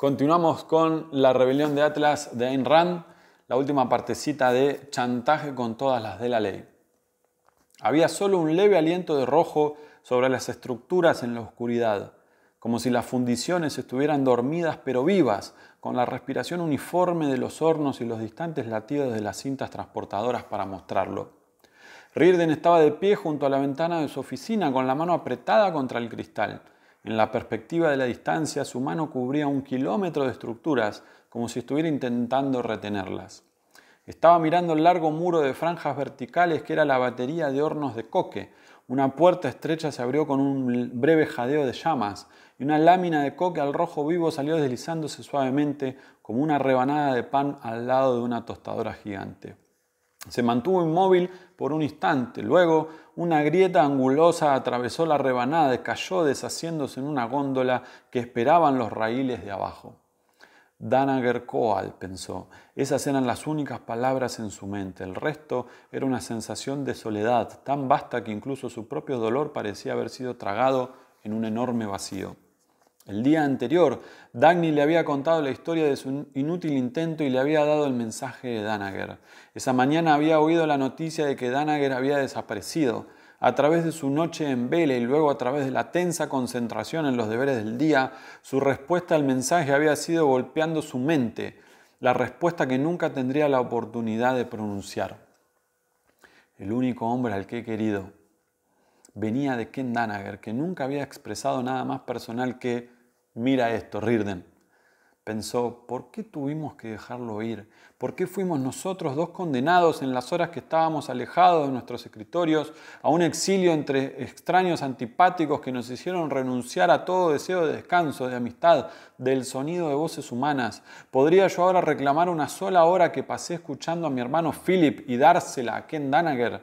Continuamos con La rebelión de Atlas de Ayn Rand, la última partecita de Chantaje con todas las de la ley. Había solo un leve aliento de rojo sobre las estructuras en la oscuridad, como si las fundiciones estuvieran dormidas pero vivas, con la respiración uniforme de los hornos y los distantes latidos de las cintas transportadoras para mostrarlo. Rirden estaba de pie junto a la ventana de su oficina con la mano apretada contra el cristal en la perspectiva de la distancia, su mano cubría un kilómetro de estructuras, como si estuviera intentando retenerlas. Estaba mirando el largo muro de franjas verticales que era la batería de hornos de coque. Una puerta estrecha se abrió con un breve jadeo de llamas y una lámina de coque al rojo vivo salió deslizándose suavemente como una rebanada de pan al lado de una tostadora gigante. Se mantuvo inmóvil por un instante, luego una grieta angulosa atravesó la rebanada y cayó deshaciéndose en una góndola que esperaban los raíles de abajo. Danager Koal pensó. Esas eran las únicas palabras en su mente. El resto era una sensación de soledad tan vasta que incluso su propio dolor parecía haber sido tragado en un enorme vacío. El día anterior, Dagny le había contado la historia de su inútil intento y le había dado el mensaje de Danager. Esa mañana había oído la noticia de que Danager había desaparecido. A través de su noche en vela y luego a través de la tensa concentración en los deberes del día, su respuesta al mensaje había sido golpeando su mente, la respuesta que nunca tendría la oportunidad de pronunciar. El único hombre al que he querido venía de Ken Danager, que nunca había expresado nada más personal que Mira esto, Rirden. Pensó, ¿por qué tuvimos que dejarlo ir? ¿Por qué fuimos nosotros dos condenados en las horas que estábamos alejados de nuestros escritorios a un exilio entre extraños antipáticos que nos hicieron renunciar a todo deseo de descanso, de amistad, del sonido de voces humanas? ¿Podría yo ahora reclamar una sola hora que pasé escuchando a mi hermano Philip y dársela a Ken Danager?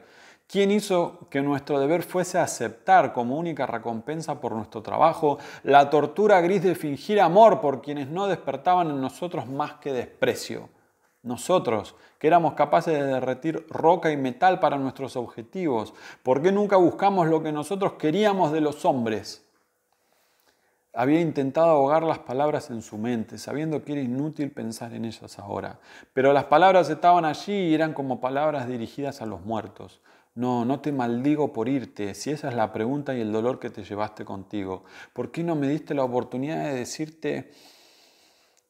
¿Quién hizo que nuestro deber fuese aceptar como única recompensa por nuestro trabajo la tortura gris de fingir amor por quienes no despertaban en nosotros más que desprecio? Nosotros, que éramos capaces de derretir roca y metal para nuestros objetivos, ¿por qué nunca buscamos lo que nosotros queríamos de los hombres? Había intentado ahogar las palabras en su mente, sabiendo que era inútil pensar en ellas ahora, pero las palabras estaban allí y eran como palabras dirigidas a los muertos. No, no te maldigo por irte, si esa es la pregunta y el dolor que te llevaste contigo. ¿Por qué no me diste la oportunidad de decirte,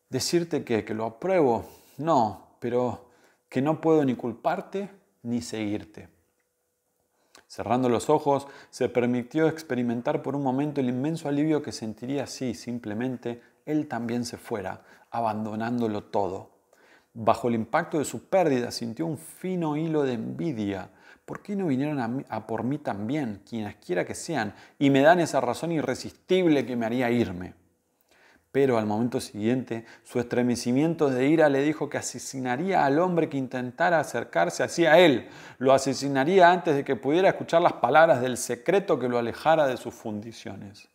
decirte que, que lo apruebo? No, pero que no puedo ni culparte ni seguirte. Cerrando los ojos, se permitió experimentar por un momento el inmenso alivio que sentiría si simplemente él también se fuera, abandonándolo todo. Bajo el impacto de su pérdida sintió un fino hilo de envidia ¿por qué no vinieron a, por mí también, quienesquiera que sean, y me dan esa razón irresistible que me haría irme? Pero al momento siguiente, su estremecimiento de ira le dijo que asesinaría al hombre que intentara acercarse hacia él. Lo asesinaría antes de que pudiera escuchar las palabras del secreto que lo alejara de sus fundiciones.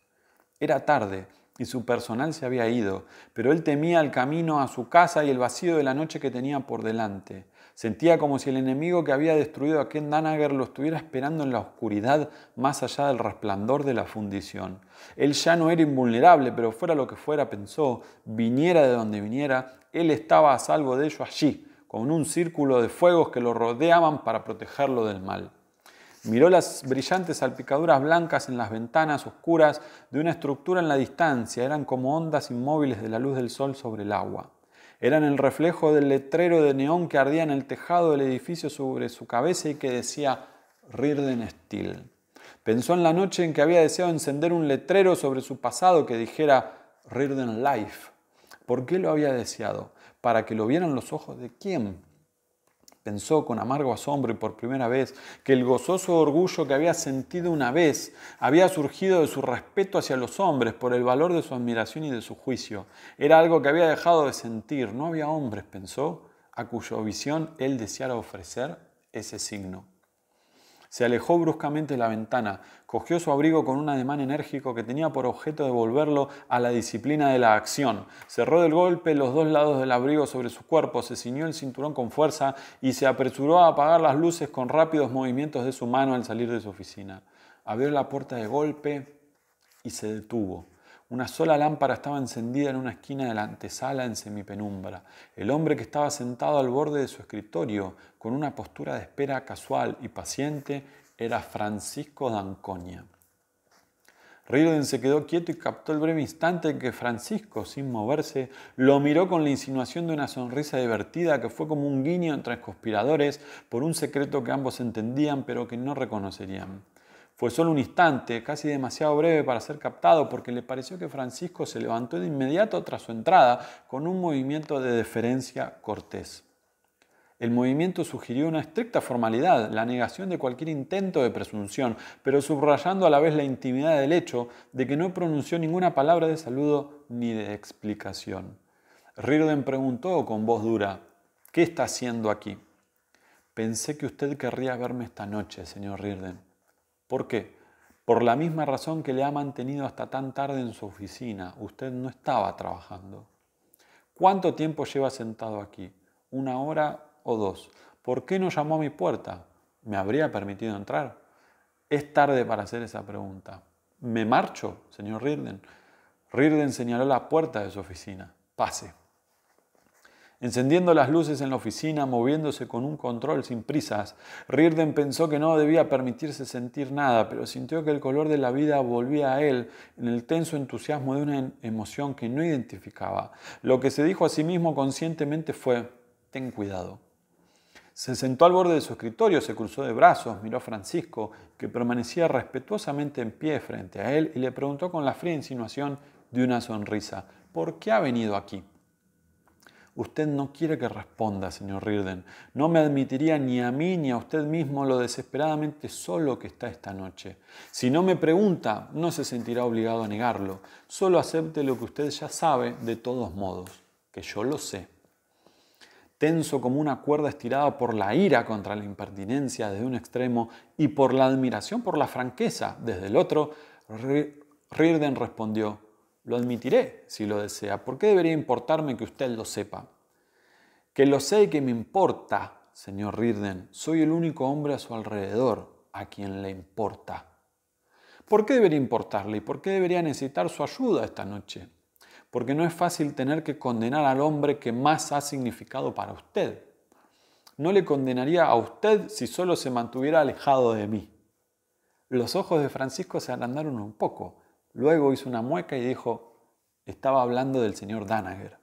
Era tarde y su personal se había ido, pero él temía el camino a su casa y el vacío de la noche que tenía por delante. Sentía como si el enemigo que había destruido a Ken Danager lo estuviera esperando en la oscuridad más allá del resplandor de la fundición. Él ya no era invulnerable, pero fuera lo que fuera, pensó, viniera de donde viniera, él estaba a salvo de ello allí, con un círculo de fuegos que lo rodeaban para protegerlo del mal. Miró las brillantes salpicaduras blancas en las ventanas oscuras de una estructura en la distancia, eran como ondas inmóviles de la luz del sol sobre el agua. Eran el reflejo del letrero de neón que ardía en el tejado del edificio sobre su cabeza y que decía Rirden Steel. Pensó en la noche en que había deseado encender un letrero sobre su pasado que dijera Rirden Life. ¿Por qué lo había deseado? ¿Para que lo vieran los ojos de quién? Pensó con amargo asombro y por primera vez que el gozoso orgullo que había sentido una vez había surgido de su respeto hacia los hombres por el valor de su admiración y de su juicio. Era algo que había dejado de sentir. No había hombres, pensó, a cuya visión él deseara ofrecer ese signo. Se alejó bruscamente de la ventana, cogió su abrigo con un ademán enérgico que tenía por objeto devolverlo a la disciplina de la acción. Cerró del golpe los dos lados del abrigo sobre su cuerpo, se ciñó el cinturón con fuerza y se apresuró a apagar las luces con rápidos movimientos de su mano al salir de su oficina. Abrió la puerta de golpe y se detuvo. Una sola lámpara estaba encendida en una esquina de la antesala en semipenumbra. El hombre que estaba sentado al borde de su escritorio, con una postura de espera casual y paciente, era Francisco Dancoña. Riordan se quedó quieto y captó el breve instante en que Francisco, sin moverse, lo miró con la insinuación de una sonrisa divertida que fue como un guiño entre conspiradores por un secreto que ambos entendían pero que no reconocerían. Fue solo un instante, casi demasiado breve para ser captado, porque le pareció que Francisco se levantó de inmediato tras su entrada con un movimiento de deferencia cortés. El movimiento sugirió una estricta formalidad, la negación de cualquier intento de presunción, pero subrayando a la vez la intimidad del hecho de que no pronunció ninguna palabra de saludo ni de explicación. Rirden preguntó con voz dura, ¿qué está haciendo aquí? Pensé que usted querría verme esta noche, señor Rirden. ¿Por qué? Por la misma razón que le ha mantenido hasta tan tarde en su oficina. Usted no estaba trabajando. ¿Cuánto tiempo lleva sentado aquí? ¿Una hora o dos? ¿Por qué no llamó a mi puerta? ¿Me habría permitido entrar? Es tarde para hacer esa pregunta. ¿Me marcho, señor Rirden? Rirden señaló la puerta de su oficina. Pase encendiendo las luces en la oficina, moviéndose con un control sin prisas. Rirden pensó que no debía permitirse sentir nada, pero sintió que el color de la vida volvía a él en el tenso entusiasmo de una emoción que no identificaba. Lo que se dijo a sí mismo conscientemente fue, ten cuidado. Se sentó al borde de su escritorio, se cruzó de brazos, miró a Francisco, que permanecía respetuosamente en pie frente a él, y le preguntó con la fría insinuación de una sonrisa, ¿por qué ha venido aquí? Usted no quiere que responda, señor Rirden. No me admitiría ni a mí ni a usted mismo lo desesperadamente solo que está esta noche. Si no me pregunta, no se sentirá obligado a negarlo. Solo acepte lo que usted ya sabe de todos modos, que yo lo sé. Tenso como una cuerda estirada por la ira contra la impertinencia desde un extremo y por la admiración por la franqueza desde el otro, Rirden respondió, lo admitiré si lo desea. ¿Por qué debería importarme que usted lo sepa? Que lo sé y que me importa, señor Rirden. Soy el único hombre a su alrededor a quien le importa. ¿Por qué debería importarle y por qué debería necesitar su ayuda esta noche? Porque no es fácil tener que condenar al hombre que más ha significado para usted. No le condenaría a usted si solo se mantuviera alejado de mí. Los ojos de Francisco se agrandaron un poco. Luego hizo una mueca y dijo, estaba hablando del señor Danager.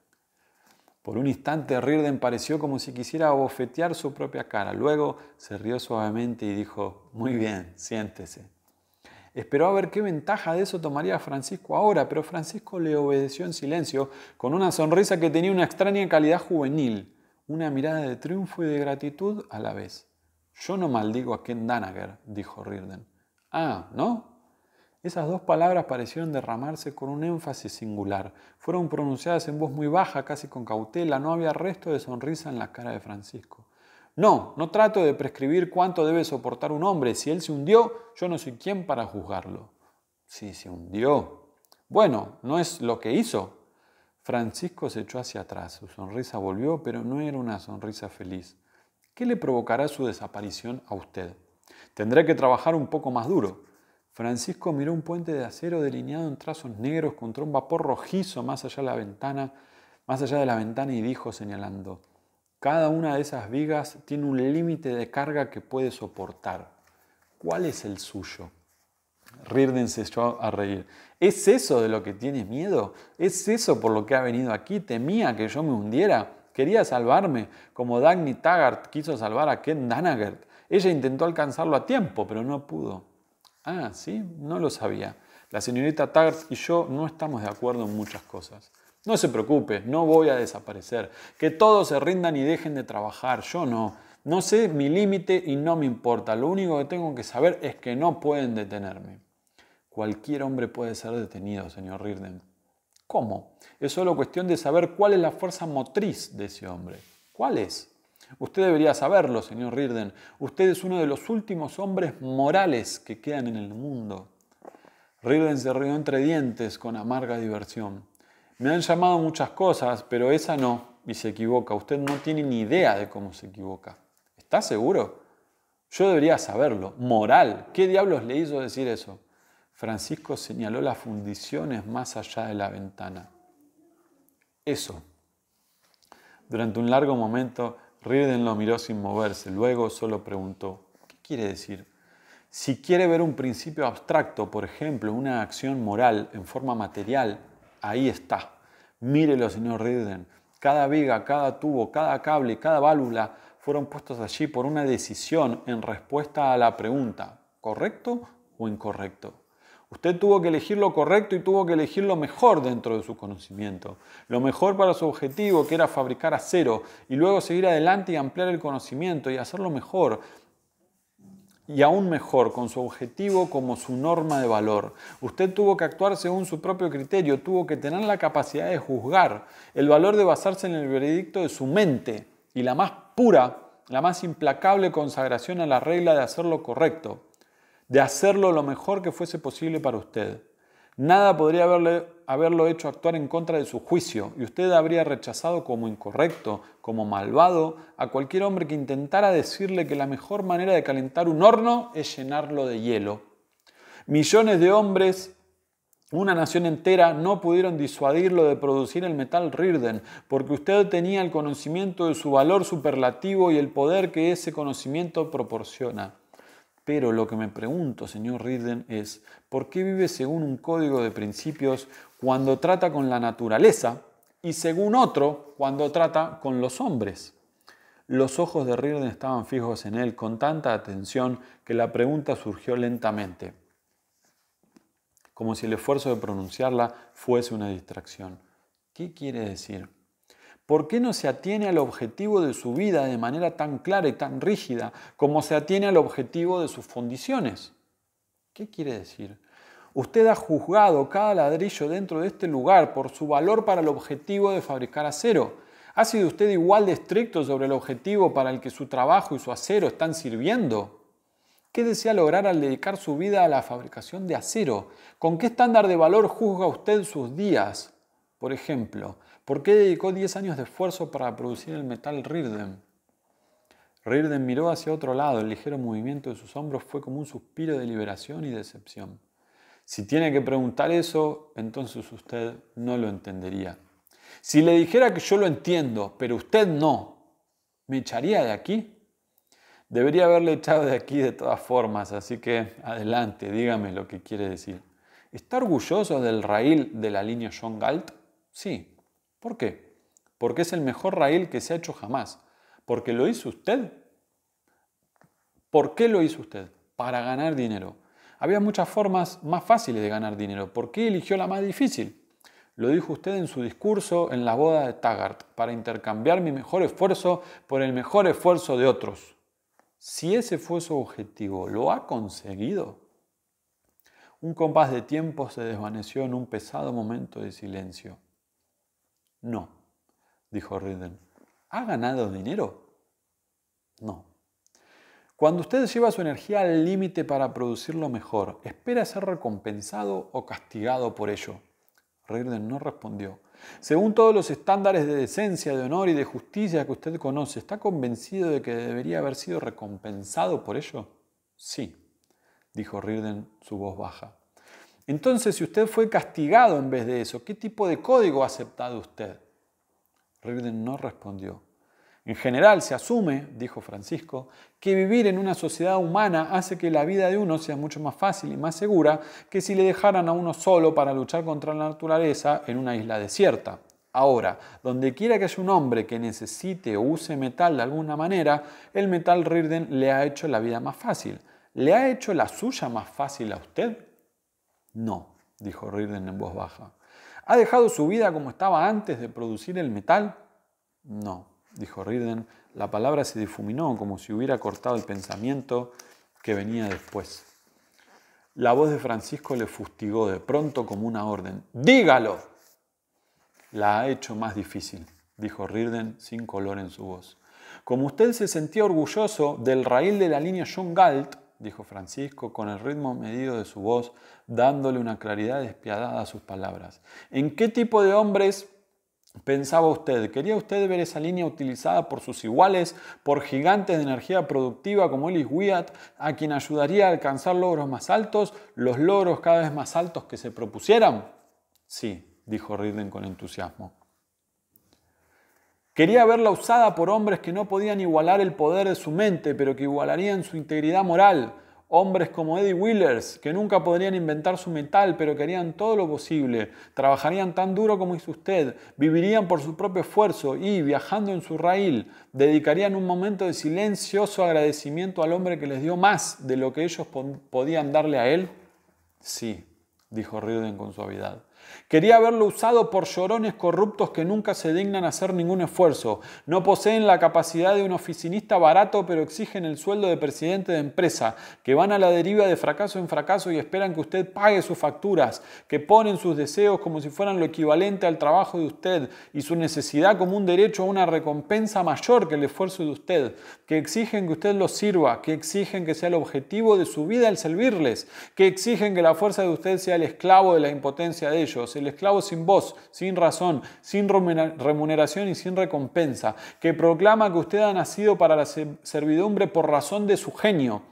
Por un instante Rirden pareció como si quisiera abofetear su propia cara. Luego se rió suavemente y dijo, muy bien, siéntese. Esperó a ver qué ventaja de eso tomaría Francisco ahora, pero Francisco le obedeció en silencio, con una sonrisa que tenía una extraña calidad juvenil, una mirada de triunfo y de gratitud a la vez. Yo no maldigo a Ken Danager, dijo Rirden. Ah, ¿no? Esas dos palabras parecieron derramarse con un énfasis singular. Fueron pronunciadas en voz muy baja, casi con cautela. No había resto de sonrisa en la cara de Francisco. No, no trato de prescribir cuánto debe soportar un hombre. Si él se hundió, yo no soy quien para juzgarlo. Sí, se hundió. Bueno, no es lo que hizo. Francisco se echó hacia atrás. Su sonrisa volvió, pero no era una sonrisa feliz. ¿Qué le provocará su desaparición a usted? Tendré que trabajar un poco más duro. Francisco miró un puente de acero delineado en trazos negros contra un vapor rojizo más allá de la ventana, y dijo señalando: Cada una de esas vigas tiene un límite de carga que puede soportar. ¿Cuál es el suyo? Rirden se echó a reír. ¿Es eso de lo que tienes miedo? ¿Es eso por lo que ha venido aquí? ¿Temía que yo me hundiera? Quería salvarme, como Dagny Taggart quiso salvar a Ken Danagert? Ella intentó alcanzarlo a tiempo, pero no pudo. Ah, sí, no lo sabía. La señorita Taggart y yo no estamos de acuerdo en muchas cosas. No se preocupe, no voy a desaparecer. Que todos se rindan y dejen de trabajar, yo no. No sé mi límite y no me importa. Lo único que tengo que saber es que no pueden detenerme. Cualquier hombre puede ser detenido, señor Rirden. ¿Cómo? Es solo cuestión de saber cuál es la fuerza motriz de ese hombre. ¿Cuál es? Usted debería saberlo, señor Rirden. Usted es uno de los últimos hombres morales que quedan en el mundo. Rirden se rió entre dientes con amarga diversión. Me han llamado muchas cosas, pero esa no, y se equivoca. Usted no tiene ni idea de cómo se equivoca. ¿Está seguro? Yo debería saberlo. Moral. ¿Qué diablos le hizo decir eso? Francisco señaló las fundiciones más allá de la ventana. Eso. Durante un largo momento Riden lo miró sin moverse, luego solo preguntó, ¿qué quiere decir? Si quiere ver un principio abstracto, por ejemplo, una acción moral en forma material, ahí está. Mírelo, señor Riden. Cada viga, cada tubo, cada cable, cada válvula fueron puestos allí por una decisión en respuesta a la pregunta, ¿correcto o incorrecto? Usted tuvo que elegir lo correcto y tuvo que elegir lo mejor dentro de su conocimiento, lo mejor para su objetivo, que era fabricar acero, y luego seguir adelante y ampliar el conocimiento y hacerlo mejor, y aún mejor, con su objetivo como su norma de valor. Usted tuvo que actuar según su propio criterio, tuvo que tener la capacidad de juzgar, el valor de basarse en el veredicto de su mente y la más pura, la más implacable consagración a la regla de hacer lo correcto de hacerlo lo mejor que fuese posible para usted. Nada podría haberle, haberlo hecho actuar en contra de su juicio y usted habría rechazado como incorrecto, como malvado, a cualquier hombre que intentara decirle que la mejor manera de calentar un horno es llenarlo de hielo. Millones de hombres una nación entera no pudieron disuadirlo de producir el metal Rirden, porque usted tenía el conocimiento de su valor superlativo y el poder que ese conocimiento proporciona. Pero lo que me pregunto, señor Ridden, es, ¿por qué vive según un código de principios cuando trata con la naturaleza y según otro cuando trata con los hombres? Los ojos de Riden estaban fijos en él con tanta atención que la pregunta surgió lentamente, como si el esfuerzo de pronunciarla fuese una distracción. ¿Qué quiere decir? ¿Por qué no se atiene al objetivo de su vida de manera tan clara y tan rígida como se atiene al objetivo de sus fundiciones? ¿Qué quiere decir? Usted ha juzgado cada ladrillo dentro de este lugar por su valor para el objetivo de fabricar acero. ¿Ha sido usted igual de estricto sobre el objetivo para el que su trabajo y su acero están sirviendo? ¿Qué desea lograr al dedicar su vida a la fabricación de acero? ¿Con qué estándar de valor juzga usted sus días? Por ejemplo, ¿Por qué dedicó 10 años de esfuerzo para producir el metal Rirden? Rirden miró hacia otro lado, el ligero movimiento de sus hombros fue como un suspiro de liberación y decepción. Si tiene que preguntar eso, entonces usted no lo entendería. Si le dijera que yo lo entiendo, pero usted no, ¿me echaría de aquí? Debería haberle echado de aquí de todas formas, así que adelante, dígame lo que quiere decir. ¿Está orgulloso del raíl de la línea John Galt? Sí. ¿Por qué? Porque es el mejor raíl que se ha hecho jamás. Porque lo hizo usted. ¿Por qué lo hizo usted? Para ganar dinero. Había muchas formas más fáciles de ganar dinero. ¿Por qué eligió la más difícil? Lo dijo usted en su discurso en la boda de Taggart, para intercambiar mi mejor esfuerzo por el mejor esfuerzo de otros. Si ese fue su objetivo, ¿lo ha conseguido? Un compás de tiempo se desvaneció en un pesado momento de silencio. No, dijo Riden. ¿Ha ganado dinero? No. Cuando usted lleva su energía al límite para producir lo mejor, ¿espera ser recompensado o castigado por ello? Riden no respondió. Según todos los estándares de decencia, de honor y de justicia que usted conoce, ¿está convencido de que debería haber sido recompensado por ello? Sí, dijo Riden, su voz baja. Entonces, si usted fue castigado en vez de eso, ¿qué tipo de código ha aceptado usted? Rirden no respondió. En general se asume, dijo Francisco, que vivir en una sociedad humana hace que la vida de uno sea mucho más fácil y más segura que si le dejaran a uno solo para luchar contra la naturaleza en una isla desierta. Ahora, donde quiera que haya un hombre que necesite o use metal de alguna manera, el metal Rirden, le ha hecho la vida más fácil. ¿Le ha hecho la suya más fácil a usted? No, dijo Rirden en voz baja. ¿Ha dejado su vida como estaba antes de producir el metal? No, dijo Rirden. La palabra se difuminó como si hubiera cortado el pensamiento que venía después. La voz de Francisco le fustigó de pronto como una orden. ¡Dígalo! La ha hecho más difícil, dijo Rirden sin color en su voz. Como usted se sentía orgulloso del raíl de la línea John Galt, dijo Francisco, con el ritmo medido de su voz, dándole una claridad despiadada a sus palabras. ¿En qué tipo de hombres pensaba usted? ¿Quería usted ver esa línea utilizada por sus iguales, por gigantes de energía productiva como Ellis Wyatt, a quien ayudaría a alcanzar logros más altos, los logros cada vez más altos que se propusieran? Sí, dijo Ridley con entusiasmo. Quería verla usada por hombres que no podían igualar el poder de su mente, pero que igualarían su integridad moral. Hombres como Eddie Wheelers, que nunca podrían inventar su metal, pero querían todo lo posible. Trabajarían tan duro como hizo usted, vivirían por su propio esfuerzo y, viajando en su raíl, dedicarían un momento de silencioso agradecimiento al hombre que les dio más de lo que ellos podían darle a él. Sí, dijo Riordan con suavidad. Quería haberlo usado por llorones corruptos que nunca se dignan hacer ningún esfuerzo. No poseen la capacidad de un oficinista barato, pero exigen el sueldo de presidente de empresa, que van a la deriva de fracaso en fracaso y esperan que usted pague sus facturas, que ponen sus deseos como si fueran lo equivalente al trabajo de usted y su necesidad como un derecho a una recompensa mayor que el esfuerzo de usted, que exigen que usted los sirva, que exigen que sea el objetivo de su vida el servirles, que exigen que la fuerza de usted sea el esclavo de la impotencia de ellos, el esclavo sin voz, sin razón, sin remuneración y sin recompensa, que proclama que usted ha nacido para la servidumbre por razón de su genio,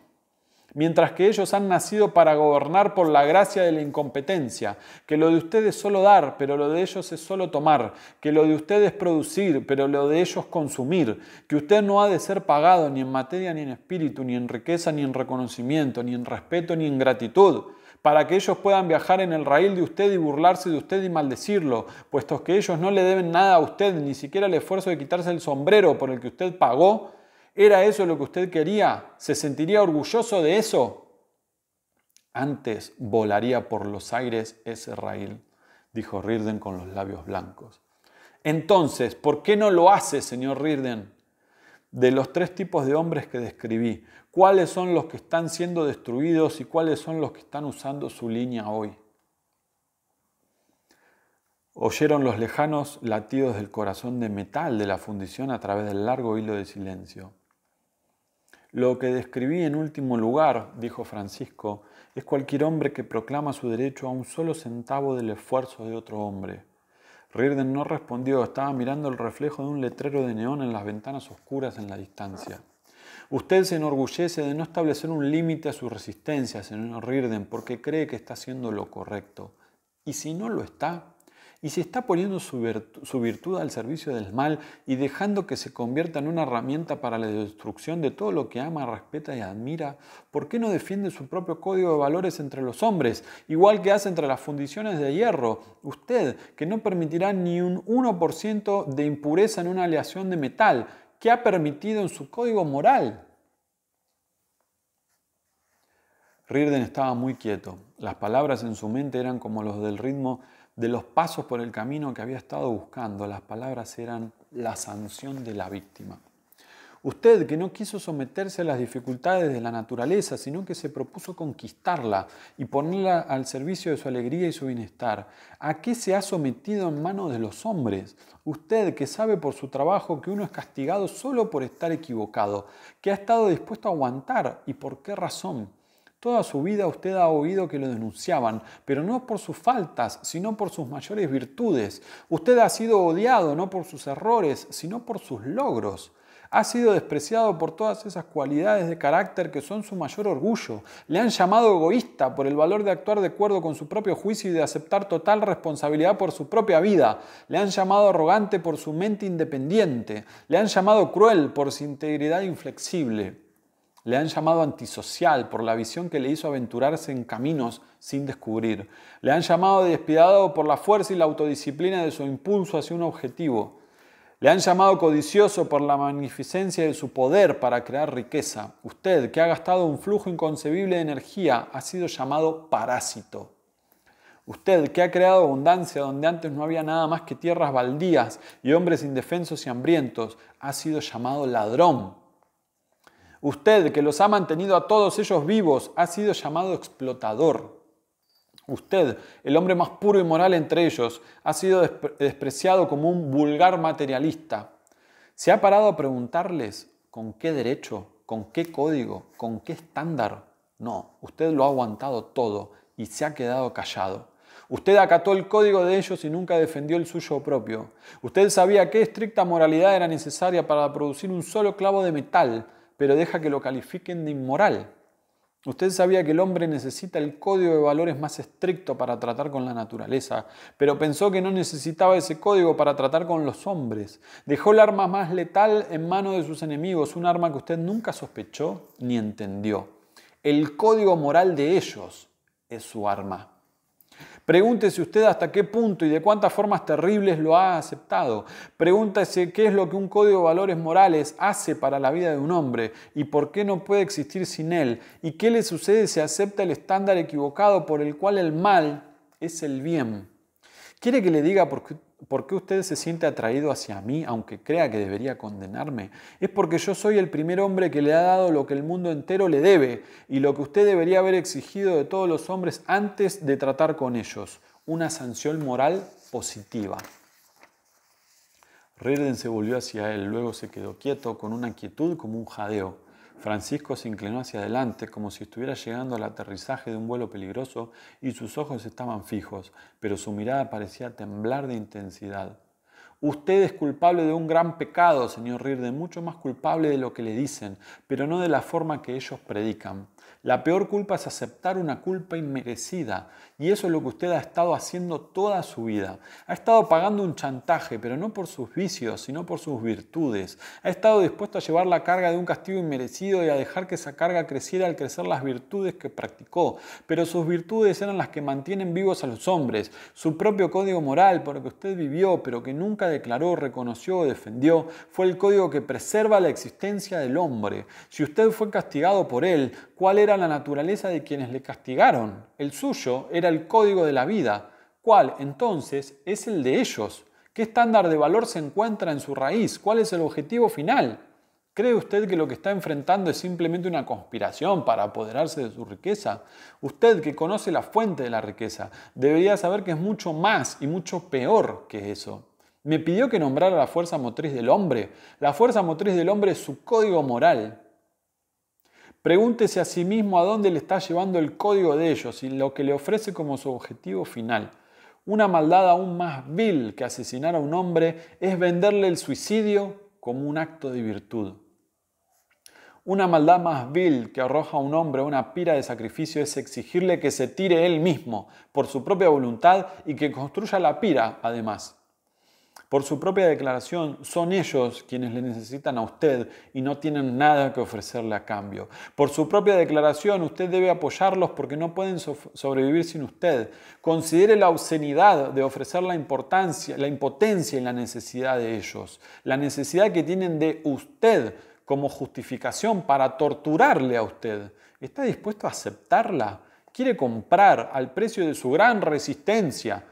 mientras que ellos han nacido para gobernar por la gracia de la incompetencia, que lo de usted es solo dar, pero lo de ellos es solo tomar, que lo de usted es producir, pero lo de ellos consumir, que usted no ha de ser pagado ni en materia, ni en espíritu, ni en riqueza, ni en reconocimiento, ni en respeto, ni en gratitud para que ellos puedan viajar en el raíl de usted y burlarse de usted y maldecirlo, puesto que ellos no le deben nada a usted, ni siquiera el esfuerzo de quitarse el sombrero por el que usted pagó. ¿Era eso lo que usted quería? ¿Se sentiría orgulloso de eso? Antes volaría por los aires ese raíl, dijo Rirden con los labios blancos. Entonces, ¿por qué no lo hace, señor Rirden? De los tres tipos de hombres que describí, cuáles son los que están siendo destruidos y cuáles son los que están usando su línea hoy. Oyeron los lejanos latidos del corazón de metal de la fundición a través del largo hilo de silencio. Lo que describí en último lugar, dijo Francisco, es cualquier hombre que proclama su derecho a un solo centavo del esfuerzo de otro hombre. Rirden no respondió, estaba mirando el reflejo de un letrero de neón en las ventanas oscuras en la distancia. Usted se enorgullece de no establecer un límite a su resistencia, Señor Rirden porque cree que está haciendo lo correcto. Y si no lo está, y si está poniendo su virtud, su virtud al servicio del mal y dejando que se convierta en una herramienta para la destrucción de todo lo que ama, respeta y admira, ¿por qué no defiende su propio código de valores entre los hombres, igual que hace entre las fundiciones de hierro? Usted, que no permitirá ni un 1% de impureza en una aleación de metal ¿Qué ha permitido en su código moral. Rirden estaba muy quieto. Las palabras en su mente eran como los del ritmo de los pasos por el camino que había estado buscando. Las palabras eran la sanción de la víctima. Usted que no quiso someterse a las dificultades de la naturaleza, sino que se propuso conquistarla y ponerla al servicio de su alegría y su bienestar. ¿A qué se ha sometido en manos de los hombres? Usted que sabe por su trabajo que uno es castigado solo por estar equivocado, que ha estado dispuesto a aguantar y por qué razón. Toda su vida usted ha oído que lo denunciaban, pero no por sus faltas, sino por sus mayores virtudes. Usted ha sido odiado no por sus errores, sino por sus logros. Ha sido despreciado por todas esas cualidades de carácter que son su mayor orgullo. Le han llamado egoísta por el valor de actuar de acuerdo con su propio juicio y de aceptar total responsabilidad por su propia vida. Le han llamado arrogante por su mente independiente. Le han llamado cruel por su integridad inflexible. Le han llamado antisocial por la visión que le hizo aventurarse en caminos sin descubrir. Le han llamado despiadado por la fuerza y la autodisciplina de su impulso hacia un objetivo. Le han llamado codicioso por la magnificencia de su poder para crear riqueza. Usted, que ha gastado un flujo inconcebible de energía, ha sido llamado parásito. Usted, que ha creado abundancia donde antes no había nada más que tierras baldías y hombres indefensos y hambrientos, ha sido llamado ladrón. Usted, que los ha mantenido a todos ellos vivos, ha sido llamado explotador. Usted, el hombre más puro y moral entre ellos, ha sido despreciado como un vulgar materialista. ¿Se ha parado a preguntarles con qué derecho, con qué código, con qué estándar? No, usted lo ha aguantado todo y se ha quedado callado. Usted acató el código de ellos y nunca defendió el suyo propio. Usted sabía qué estricta moralidad era necesaria para producir un solo clavo de metal, pero deja que lo califiquen de inmoral. Usted sabía que el hombre necesita el código de valores más estricto para tratar con la naturaleza, pero pensó que no necesitaba ese código para tratar con los hombres. Dejó el arma más letal en manos de sus enemigos, un arma que usted nunca sospechó ni entendió. El código moral de ellos es su arma. Pregúntese usted hasta qué punto y de cuántas formas terribles lo ha aceptado. Pregúntese qué es lo que un código de valores morales hace para la vida de un hombre y por qué no puede existir sin él. ¿Y qué le sucede si acepta el estándar equivocado por el cual el mal es el bien? ¿Quiere que le diga por qué ¿Por qué usted se siente atraído hacia mí, aunque crea que debería condenarme? Es porque yo soy el primer hombre que le ha dado lo que el mundo entero le debe y lo que usted debería haber exigido de todos los hombres antes de tratar con ellos, una sanción moral positiva. Rirden se volvió hacia él, luego se quedó quieto, con una quietud como un jadeo. Francisco se inclinó hacia adelante como si estuviera llegando al aterrizaje de un vuelo peligroso y sus ojos estaban fijos, pero su mirada parecía temblar de intensidad. Usted es culpable de un gran pecado, señor Rirde, mucho más culpable de lo que le dicen, pero no de la forma que ellos predican. La peor culpa es aceptar una culpa inmerecida. Y eso es lo que usted ha estado haciendo toda su vida. Ha estado pagando un chantaje, pero no por sus vicios, sino por sus virtudes. Ha estado dispuesto a llevar la carga de un castigo inmerecido y a dejar que esa carga creciera al crecer las virtudes que practicó. Pero sus virtudes eran las que mantienen vivos a los hombres. Su propio código moral, por el que usted vivió, pero que nunca declaró, reconoció o defendió, fue el código que preserva la existencia del hombre. Si usted fue castigado por él, ¿cuál era? la naturaleza de quienes le castigaron, el suyo era el código de la vida, cuál entonces es el de ellos, qué estándar de valor se encuentra en su raíz, cuál es el objetivo final. ¿Cree usted que lo que está enfrentando es simplemente una conspiración para apoderarse de su riqueza? Usted que conoce la fuente de la riqueza debería saber que es mucho más y mucho peor que eso. Me pidió que nombrara la fuerza motriz del hombre. La fuerza motriz del hombre es su código moral. Pregúntese a sí mismo a dónde le está llevando el código de ellos y lo que le ofrece como su objetivo final. Una maldad aún más vil que asesinar a un hombre es venderle el suicidio como un acto de virtud. Una maldad más vil que arroja a un hombre a una pira de sacrificio es exigirle que se tire él mismo por su propia voluntad y que construya la pira, además. Por su propia declaración, son ellos quienes le necesitan a usted y no tienen nada que ofrecerle a cambio. Por su propia declaración, usted debe apoyarlos porque no pueden sobrevivir sin usted. Considere la obscenidad de ofrecer la importancia, la impotencia y la necesidad de ellos. La necesidad que tienen de usted como justificación para torturarle a usted. ¿Está dispuesto a aceptarla? ¿Quiere comprar al precio de su gran resistencia?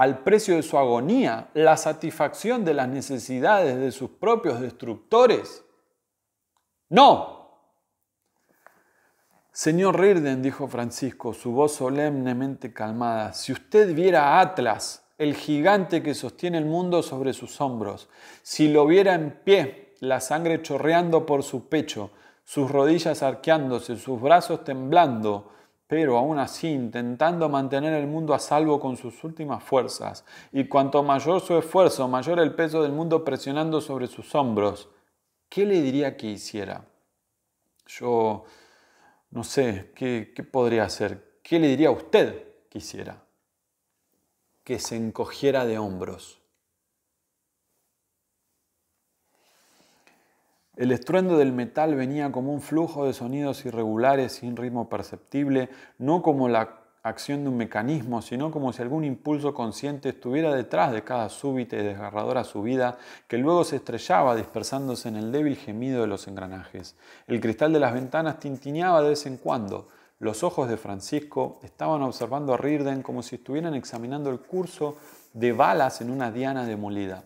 al precio de su agonía, la satisfacción de las necesidades de sus propios destructores? No. Señor Rirden, dijo Francisco, su voz solemnemente calmada, si usted viera a Atlas, el gigante que sostiene el mundo sobre sus hombros, si lo viera en pie, la sangre chorreando por su pecho, sus rodillas arqueándose, sus brazos temblando, pero aún así intentando mantener el mundo a salvo con sus últimas fuerzas, y cuanto mayor su esfuerzo, mayor el peso del mundo presionando sobre sus hombros, ¿qué le diría que hiciera? Yo no sé, ¿qué, podría hacer? ¿Qué le diría a usted que hiciera? Que se encogiera de hombros El estruendo del metal venía como un flujo de sonidos irregulares sin ritmo perceptible, no como la acción de un mecanismo, sino como si algún impulso consciente estuviera detrás de cada súbita y desgarradora subida que luego se estrellaba dispersándose en el débil gemido de los engranajes. El cristal de las ventanas tintineaba de vez en cuando. Los ojos de Francisco estaban observando a Rirden como si estuvieran examinando el curso de balas en una diana demolida.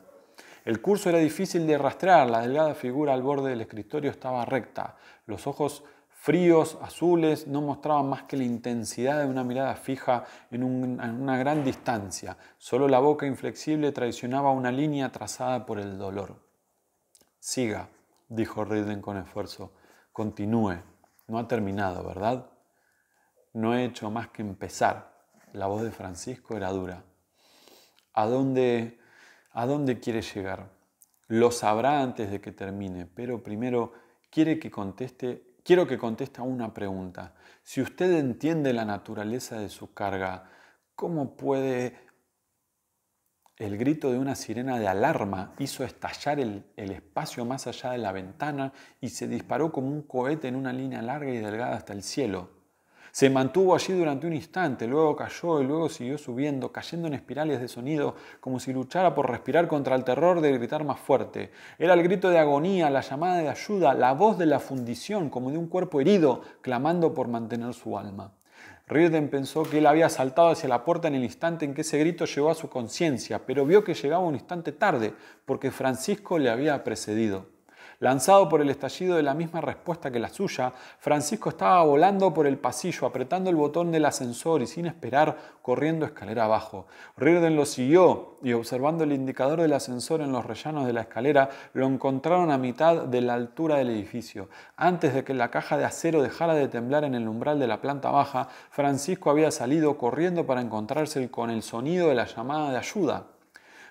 El curso era difícil de arrastrar, la delgada figura al borde del escritorio estaba recta, los ojos fríos, azules, no mostraban más que la intensidad de una mirada fija en, una gran distancia, solo la boca inflexible traicionaba una línea trazada por el dolor. Siga, dijo Ridden con esfuerzo, continúe, no ha terminado, ¿verdad? No he hecho más que empezar. La voz de Francisco era dura. ¿A dónde a dónde quiere llegar. Lo sabrá antes de que termine, pero primero quiere que conteste, quiero que conteste a una pregunta. Si usted entiende la naturaleza de su carga, ¿cómo puede el grito de una sirena de alarma hizo estallar el, espacio más allá de la ventana y se disparó como un cohete en una línea larga y delgada hasta el cielo. Se mantuvo allí durante un instante, luego cayó y luego siguió subiendo, cayendo en espirales de sonido, como si luchara por respirar contra el terror de gritar más fuerte. Era el grito de agonía, la llamada de ayuda, la voz de la fundición, como de un cuerpo herido, clamando por mantener su alma. Rirden pensó que él había saltado hacia la puerta en el instante en que ese grito llegó a su conciencia, pero vio que llegaba un instante tarde, porque Francisco le había precedido. Lanzado por el estallido de la misma respuesta que la suya, Francisco estaba volando por el pasillo, apretando el botón del ascensor y sin esperar, corriendo escalera abajo. Rirden lo siguió y observando el indicador del ascensor en los rellanos de la escalera, lo encontraron a mitad de la altura del edificio. Antes de que la caja de acero dejara de temblar en el umbral de la planta baja, Francisco había salido corriendo para encontrarse con el sonido de la llamada de ayuda.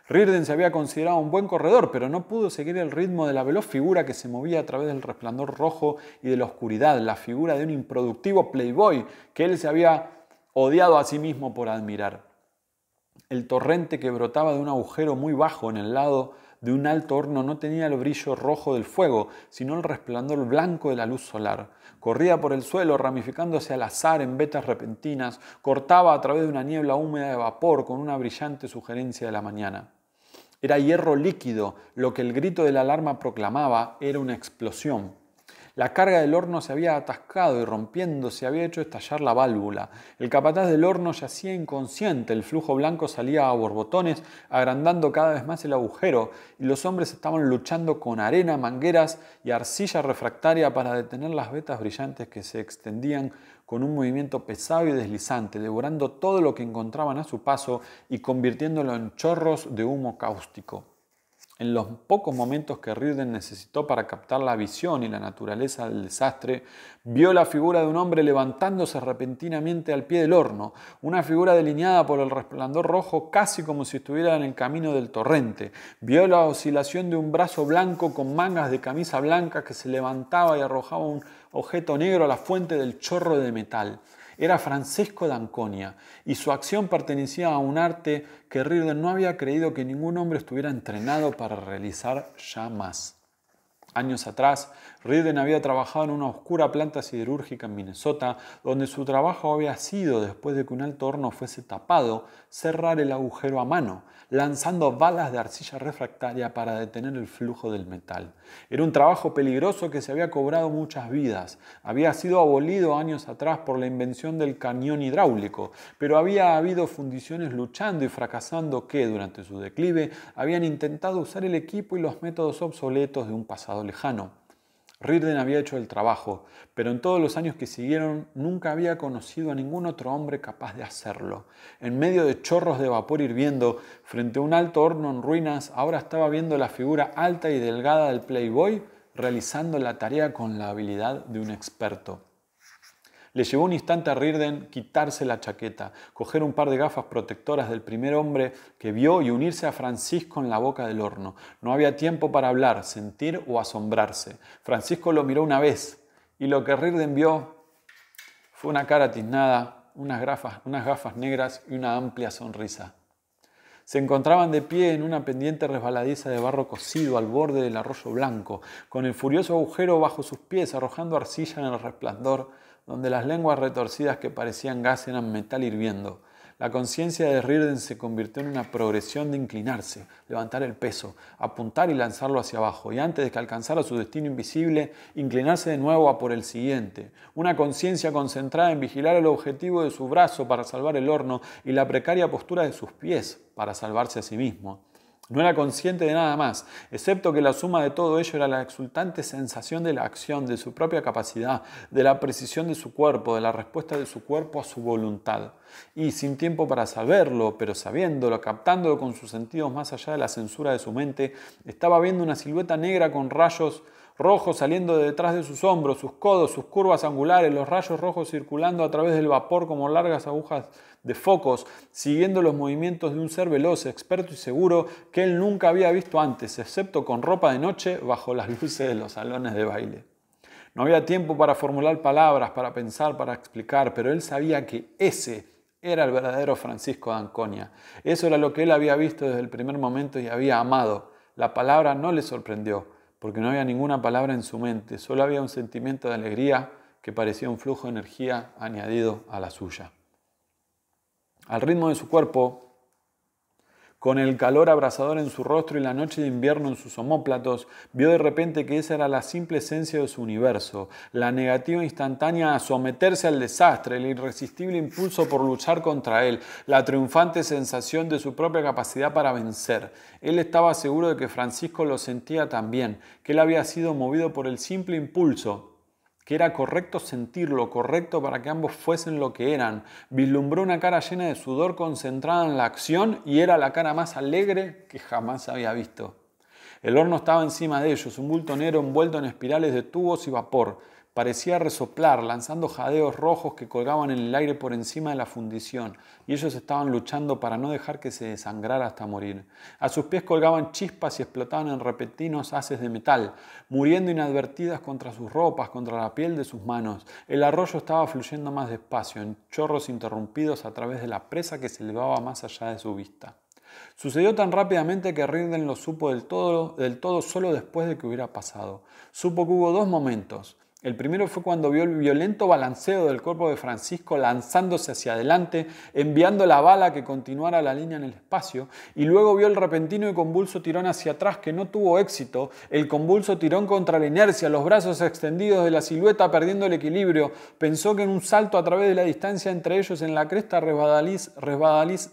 Rirden se había considerado un buen corredor, pero no pudo seguir el ritmo de la veloz figura que se movía a través del resplandor rojo y de la oscuridad, la figura de un improductivo playboy que él se había odiado a sí mismo por admirar. El torrente que brotaba de un agujero muy bajo en el lado de un alto horno no tenía el brillo rojo del fuego, sino el resplandor blanco de la luz solar. Corría por el suelo, ramificándose al azar en vetas repentinas, cortaba a través de una niebla húmeda de vapor con una brillante sugerencia de la mañana. Era hierro líquido, lo que el grito de la alarma proclamaba era una explosión. La carga del horno se había atascado y rompiéndose había hecho estallar la válvula. El capataz del horno yacía inconsciente, el flujo blanco salía a borbotones, agrandando cada vez más el agujero, y los hombres estaban luchando con arena, mangueras y arcilla refractaria para detener las vetas brillantes que se extendían con un movimiento pesado y deslizante, devorando todo lo que encontraban a su paso y convirtiéndolo en chorros de humo cáustico en los pocos momentos que Reardon necesitó para captar la visión y la naturaleza del desastre, vio la figura de un hombre levantándose repentinamente al pie del horno, una figura delineada por el resplandor rojo casi como si estuviera en el camino del torrente. Vio la oscilación de un brazo blanco con mangas de camisa blanca que se levantaba y arrojaba un objeto negro a la fuente del chorro de metal era Francisco D'Anconia, y su acción pertenecía a un arte que Riden no había creído que ningún hombre estuviera entrenado para realizar ya más. Años atrás, Riden había trabajado en una oscura planta siderúrgica en Minnesota, donde su trabajo había sido, después de que un alto horno fuese tapado, cerrar el agujero a mano, lanzando balas de arcilla refractaria para detener el flujo del metal. Era un trabajo peligroso que se había cobrado muchas vidas. Había sido abolido años atrás por la invención del cañón hidráulico, pero había habido fundiciones luchando y fracasando que, durante su declive, habían intentado usar el equipo y los métodos obsoletos de un pasado lejano. Rirden había hecho el trabajo, pero en todos los años que siguieron nunca había conocido a ningún otro hombre capaz de hacerlo. En medio de chorros de vapor hirviendo, frente a un alto horno en ruinas, ahora estaba viendo la figura alta y delgada del Playboy realizando la tarea con la habilidad de un experto. Le llevó un instante a Rirden quitarse la chaqueta, coger un par de gafas protectoras del primer hombre que vio y unirse a Francisco en la boca del horno. No había tiempo para hablar, sentir o asombrarse. Francisco lo miró una vez y lo que Rirden vio fue una cara tiznada, unas gafas, unas gafas negras y una amplia sonrisa. Se encontraban de pie en una pendiente resbaladiza de barro cocido al borde del arroyo blanco, con el furioso agujero bajo sus pies arrojando arcilla en el resplandor donde las lenguas retorcidas que parecían gas eran metal hirviendo. La conciencia de Rirden se convirtió en una progresión de inclinarse, levantar el peso, apuntar y lanzarlo hacia abajo, y antes de que alcanzara su destino invisible, inclinarse de nuevo a por el siguiente. Una conciencia concentrada en vigilar el objetivo de su brazo para salvar el horno y la precaria postura de sus pies para salvarse a sí mismo. No era consciente de nada más, excepto que la suma de todo ello era la exultante sensación de la acción, de su propia capacidad, de la precisión de su cuerpo, de la respuesta de su cuerpo a su voluntad. Y sin tiempo para saberlo, pero sabiéndolo, captándolo con sus sentidos más allá de la censura de su mente, estaba viendo una silueta negra con rayos Rojo saliendo de detrás de sus hombros, sus codos, sus curvas angulares, los rayos rojos circulando a través del vapor como largas agujas de focos, siguiendo los movimientos de un ser veloz, experto y seguro que él nunca había visto antes, excepto con ropa de noche bajo las luces de los salones de baile. No había tiempo para formular palabras, para pensar, para explicar, pero él sabía que ese era el verdadero Francisco de Anconia. Eso era lo que él había visto desde el primer momento y había amado. La palabra no le sorprendió porque no había ninguna palabra en su mente, solo había un sentimiento de alegría que parecía un flujo de energía añadido a la suya. Al ritmo de su cuerpo, con el calor abrasador en su rostro y la noche de invierno en sus homóplatos, vio de repente que esa era la simple esencia de su universo, la negativa instantánea a someterse al desastre, el irresistible impulso por luchar contra él, la triunfante sensación de su propia capacidad para vencer. Él estaba seguro de que Francisco lo sentía también, que él había sido movido por el simple impulso que era correcto sentirlo, correcto para que ambos fuesen lo que eran. Vislumbró una cara llena de sudor concentrada en la acción y era la cara más alegre que jamás había visto. El horno estaba encima de ellos, un bulto negro envuelto en espirales de tubos y vapor parecía resoplar, lanzando jadeos rojos que colgaban en el aire por encima de la fundición, y ellos estaban luchando para no dejar que se desangrara hasta morir. A sus pies colgaban chispas y explotaban en repentinos haces de metal, muriendo inadvertidas contra sus ropas, contra la piel de sus manos. El arroyo estaba fluyendo más despacio, en chorros interrumpidos a través de la presa que se elevaba más allá de su vista. Sucedió tan rápidamente que Rinden lo supo del todo, del todo solo después de que hubiera pasado. Supo que hubo dos momentos, el primero fue cuando vio el violento balanceo del cuerpo de Francisco lanzándose hacia adelante, enviando la bala que continuara la línea en el espacio, y luego vio el repentino y convulso tirón hacia atrás que no tuvo éxito, el convulso tirón contra la inercia, los brazos extendidos de la silueta perdiendo el equilibrio, pensó que en un salto a través de la distancia entre ellos en la cresta resbaladiza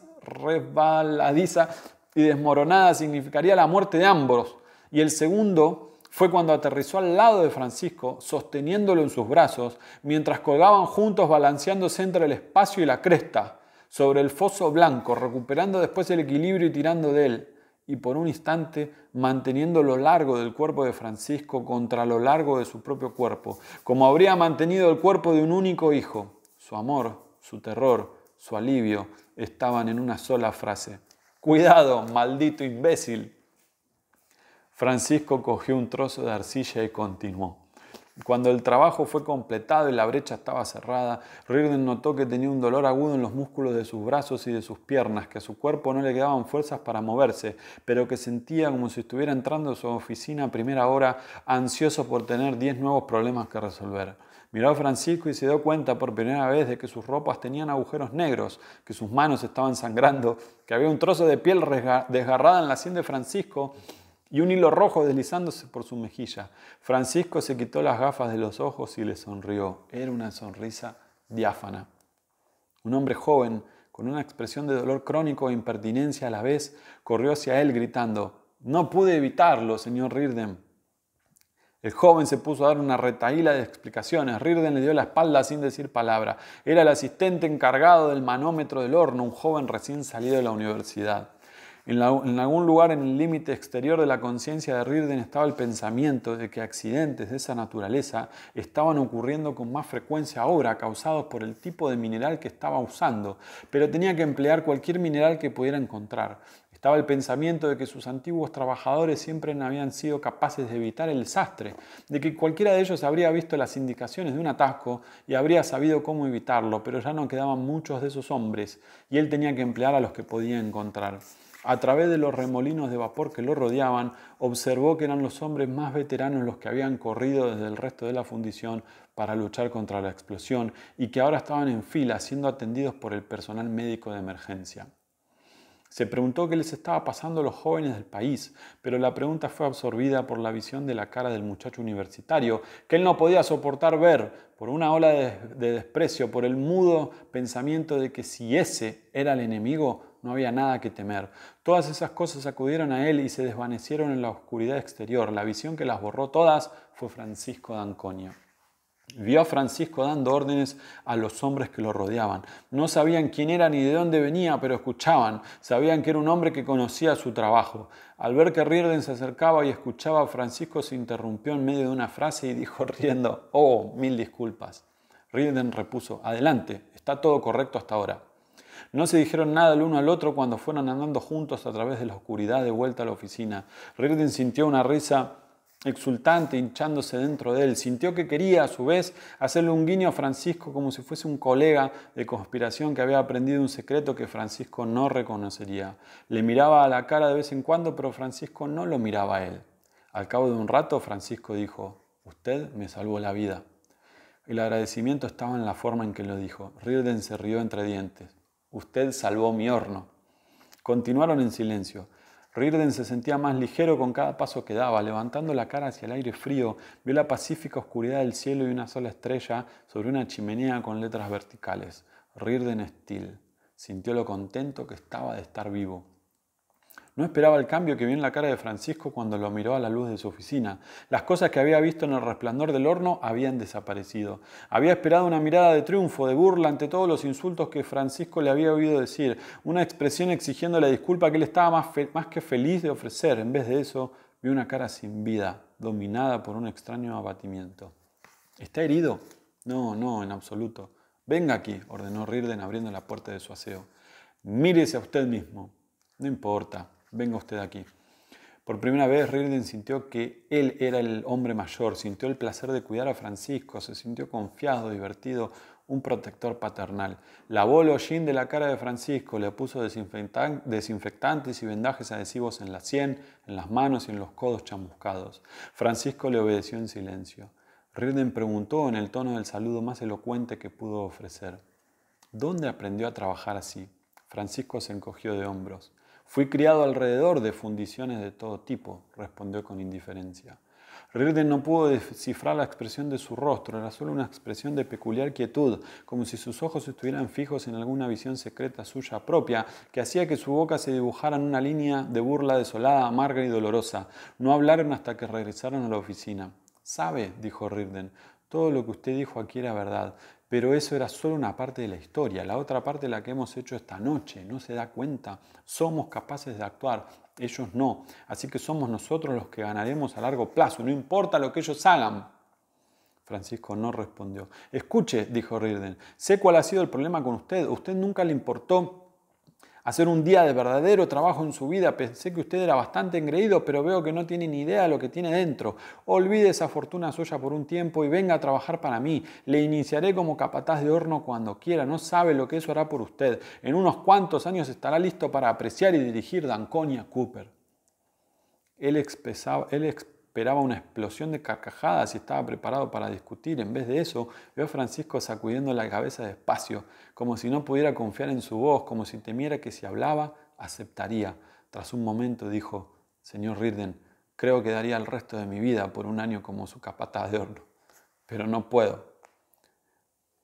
y desmoronada significaría la muerte de ambos, y el segundo fue cuando aterrizó al lado de Francisco, sosteniéndolo en sus brazos, mientras colgaban juntos balanceándose entre el espacio y la cresta, sobre el foso blanco, recuperando después el equilibrio y tirando de él, y por un instante manteniendo lo largo del cuerpo de Francisco contra lo largo de su propio cuerpo, como habría mantenido el cuerpo de un único hijo. Su amor, su terror, su alivio estaban en una sola frase. Cuidado, maldito imbécil. Francisco cogió un trozo de arcilla y continuó. Cuando el trabajo fue completado y la brecha estaba cerrada, Reardon notó que tenía un dolor agudo en los músculos de sus brazos y de sus piernas, que a su cuerpo no le quedaban fuerzas para moverse, pero que sentía como si estuviera entrando a su oficina a primera hora, ansioso por tener 10 nuevos problemas que resolver. Miró a Francisco y se dio cuenta por primera vez de que sus ropas tenían agujeros negros, que sus manos estaban sangrando, que había un trozo de piel desgarrada en la sien de Francisco y un hilo rojo deslizándose por su mejilla. Francisco se quitó las gafas de los ojos y le sonrió. Era una sonrisa diáfana. Un hombre joven, con una expresión de dolor crónico e impertinencia a la vez, corrió hacia él gritando, No pude evitarlo, señor Rirden. El joven se puso a dar una retahíla de explicaciones. Rirden le dio la espalda sin decir palabra. Era el asistente encargado del manómetro del horno, un joven recién salido de la universidad. En, algún lugar en el límite exterior de la conciencia de Rirden estaba el pensamiento de que accidentes de esa naturaleza estaban ocurriendo con más frecuencia ahora, causados por el tipo de mineral que estaba usando, pero tenía que emplear cualquier mineral que pudiera encontrar. Estaba el pensamiento de que sus antiguos trabajadores siempre habían sido capaces de evitar el desastre, de que cualquiera de ellos habría visto las indicaciones de un atasco y habría sabido cómo evitarlo, pero ya no quedaban muchos de esos hombres y él tenía que emplear a los que podía encontrar. A través de los remolinos de vapor que lo rodeaban, observó que eran los hombres más veteranos los que habían corrido desde el resto de la fundición para luchar contra la explosión y que ahora estaban en fila siendo atendidos por el personal médico de emergencia. Se preguntó qué les estaba pasando a los jóvenes del país, pero la pregunta fue absorbida por la visión de la cara del muchacho universitario, que él no podía soportar ver, por una ola de, desprecio, por el mudo pensamiento de que si ese era el enemigo, no había nada que temer. Todas esas cosas acudieron a él y se desvanecieron en la oscuridad exterior. La visión que las borró todas fue Francisco d'Anconio. Vio a Francisco dando órdenes a los hombres que lo rodeaban. No sabían quién era ni de dónde venía, pero escuchaban. Sabían que era un hombre que conocía su trabajo. Al ver que Rirden se acercaba y escuchaba, Francisco se interrumpió en medio de una frase y dijo riendo, Oh, mil disculpas. Rirden repuso, Adelante, está todo correcto hasta ahora. No se dijeron nada el uno al otro cuando fueron andando juntos a través de la oscuridad de vuelta a la oficina. Reardon sintió una risa exultante hinchándose dentro de él. Sintió que quería, a su vez, hacerle un guiño a Francisco como si fuese un colega de conspiración que había aprendido un secreto que Francisco no reconocería. Le miraba a la cara de vez en cuando, pero Francisco no lo miraba a él. Al cabo de un rato, Francisco dijo, Usted me salvó la vida. El agradecimiento estaba en la forma en que lo dijo. Rirden se rió entre dientes. Usted salvó mi horno. Continuaron en silencio. Rirden se sentía más ligero con cada paso que daba, levantando la cara hacia el aire frío, vio la pacífica oscuridad del cielo y una sola estrella sobre una chimenea con letras verticales. Rirden estil sintió lo contento que estaba de estar vivo. No esperaba el cambio que vio en la cara de Francisco cuando lo miró a la luz de su oficina. Las cosas que había visto en el resplandor del horno habían desaparecido. Había esperado una mirada de triunfo, de burla ante todos los insultos que Francisco le había oído decir, una expresión exigiendo la disculpa que él estaba más, que feliz de ofrecer. En vez de eso, vio una cara sin vida, dominada por un extraño abatimiento. ¿Está herido? No, no, en absoluto. Venga aquí, ordenó Rirden abriendo la puerta de su aseo. Mírese a usted mismo. No importa, venga usted aquí. Por primera vez Rirden sintió que él era el hombre mayor, sintió el placer de cuidar a Francisco, se sintió confiado, divertido, un protector paternal. Lavó el hollín de la cara de Francisco, le puso desinfectantes y vendajes adhesivos en la sien, en las manos y en los codos chamuscados. Francisco le obedeció en silencio. Rirden preguntó en el tono del saludo más elocuente que pudo ofrecer. ¿Dónde aprendió a trabajar así? Francisco se encogió de hombros. Fui criado alrededor de fundiciones de todo tipo, respondió con indiferencia. Rirden no pudo descifrar la expresión de su rostro, era solo una expresión de peculiar quietud, como si sus ojos estuvieran fijos en alguna visión secreta suya propia, que hacía que su boca se dibujara en una línea de burla desolada, amarga y dolorosa. No hablaron hasta que regresaron a la oficina. Sabe, dijo Rirden, todo lo que usted dijo aquí era verdad. Pero eso era solo una parte de la historia. La otra parte la que hemos hecho esta noche no se da cuenta. Somos capaces de actuar, ellos no. Así que somos nosotros los que ganaremos a largo plazo, no importa lo que ellos hagan. Francisco no respondió. Escuche, dijo Rirden, sé cuál ha sido el problema con usted. Usted nunca le importó hacer un día de verdadero trabajo en su vida. Pensé que usted era bastante engreído, pero veo que no tiene ni idea de lo que tiene dentro. Olvide esa fortuna suya por un tiempo y venga a trabajar para mí. Le iniciaré como capataz de horno cuando quiera. No sabe lo que eso hará por usted. En unos cuantos años estará listo para apreciar y dirigir Danconia Cooper. Él expresaba, él expresaba esperaba una explosión de carcajadas y estaba preparado para discutir. En vez de eso, veo a Francisco sacudiendo la cabeza despacio, como si no pudiera confiar en su voz, como si temiera que si hablaba, aceptaría. Tras un momento dijo, Señor Rirden, creo que daría el resto de mi vida por un año como su capataz de horno, pero no puedo.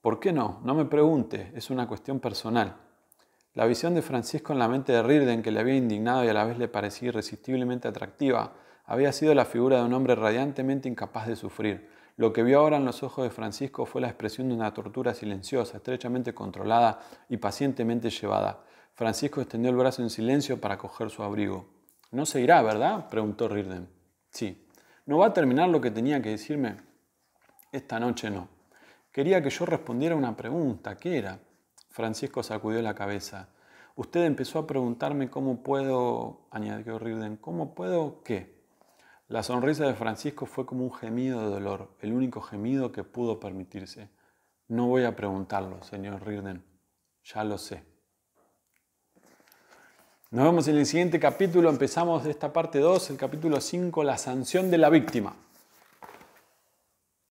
¿Por qué no? No me pregunte, es una cuestión personal. La visión de Francisco en la mente de Rirden, que le había indignado y a la vez le parecía irresistiblemente atractiva, había sido la figura de un hombre radiantemente incapaz de sufrir. Lo que vio ahora en los ojos de Francisco fue la expresión de una tortura silenciosa, estrechamente controlada y pacientemente llevada. Francisco extendió el brazo en silencio para coger su abrigo. No se irá, ¿verdad? preguntó Rirden. Sí. ¿No va a terminar lo que tenía que decirme? Esta noche no. Quería que yo respondiera una pregunta. ¿Qué era? Francisco sacudió la cabeza. Usted empezó a preguntarme cómo puedo, añadió Rirden, ¿cómo puedo qué? La sonrisa de Francisco fue como un gemido de dolor, el único gemido que pudo permitirse. No voy a preguntarlo, señor Rirden. Ya lo sé. Nos vemos en el siguiente capítulo. Empezamos esta parte 2, el capítulo 5, la sanción de la víctima.